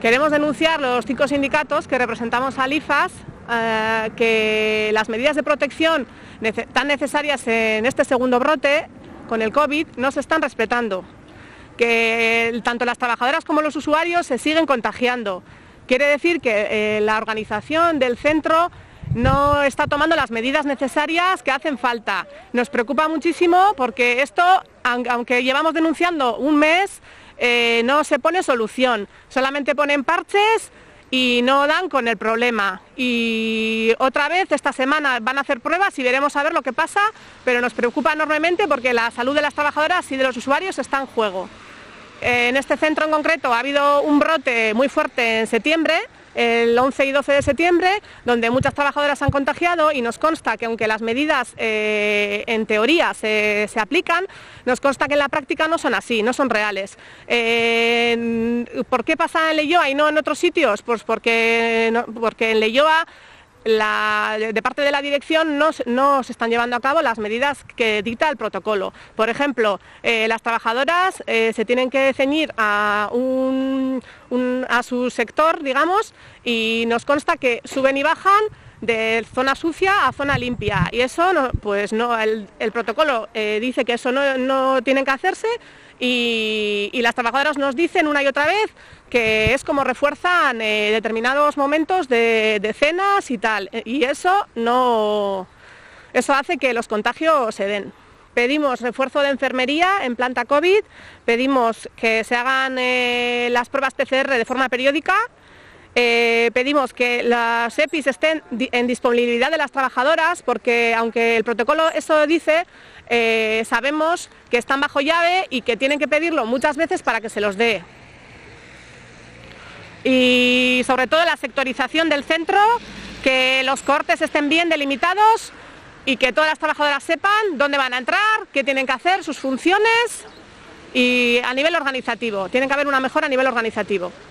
Queremos denunciar los cinco sindicatos que representamos al IFAS eh, que las medidas de protección tan necesarias en este segundo brote con el COVID no se están respetando, que tanto las trabajadoras como los usuarios se siguen contagiando. Quiere decir que eh, la organización del centro no está tomando las medidas necesarias que hacen falta. Nos preocupa muchísimo porque esto, aunque llevamos denunciando un mes, eh, no se pone solución, solamente ponen parches y no dan con el problema. Y otra vez esta semana van a hacer pruebas y veremos a ver lo que pasa, pero nos preocupa enormemente porque la salud de las trabajadoras y de los usuarios está en juego. Eh, en este centro en concreto ha habido un brote muy fuerte en septiembre el 11 y 12 de septiembre, donde muchas trabajadoras han contagiado y nos consta que aunque las medidas eh, en teoría se, aplican, nos consta que en la práctica no son así, no son reales. Eh, ¿Por qué pasa en Leyoa y no en otros sitios? Pues porque, porque en Leyoa de parte de la dirección no, se están llevando a cabo las medidas que dicta el protocolo. Por ejemplo, eh, las trabajadoras eh, se tienen que ceñir a, a su sector, digamos, y nos consta que suben y bajan de zona sucia a zona limpia. Y eso, no, pues no, el, protocolo eh, dice que eso no, no tiene que hacerse y, las trabajadoras nos dicen una y otra vez que es como refuerzan eh, determinados momentos de, de, cenas y tal. Y eso no, eso hace que los contagios se den. Pedimos refuerzo de enfermería en planta COVID, pedimos que se hagan eh, las pruebas PCR de forma periódica, eh, pedimos que las EPIs estén en disponibilidad de las trabajadoras, porque aunque el protocolo eso dice, eh, sabemos que están bajo llave y que tienen que pedirlo muchas veces para que se los dé. Y sobre todo la sectorización del centro, que los cortes estén bien delimitados y que todas las trabajadoras sepan dónde van a entrar, qué tienen que hacer, sus funciones y a nivel organizativo. Tiene que haber una mejora a nivel organizativo.